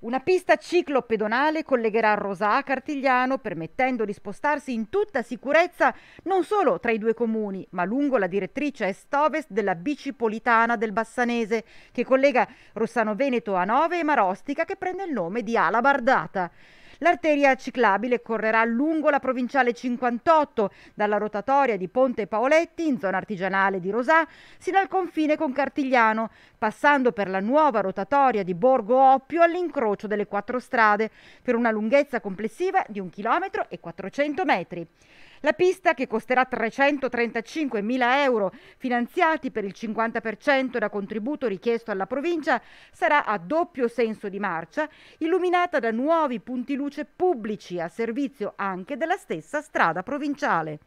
Una pista ciclopedonale collegherà Rosà a Cartigliano permettendo di spostarsi in tutta sicurezza non solo tra i due comuni, ma lungo la direttrice est-ovest della bicipolitana del Bassanese che collega Rossano Veneto a Nove e Marostica che prende il nome di Ala Bardata. L'arteria ciclabile correrà lungo la provinciale 58, dalla rotatoria di Ponte Paoletti in zona artigianale di Rosà sino al confine con Cartigliano, passando per la nuova rotatoria di Borgo Oppio all'incrocio delle quattro strade, per una lunghezza complessiva di 1 km e 400 metri. La pista, che costerà 335.000 euro, finanziati per il 50% da contributo richiesto alla provincia, sarà a doppio senso di marcia, illuminata da nuovi punti luce luce pubblici a servizio anche della stessa strada provinciale.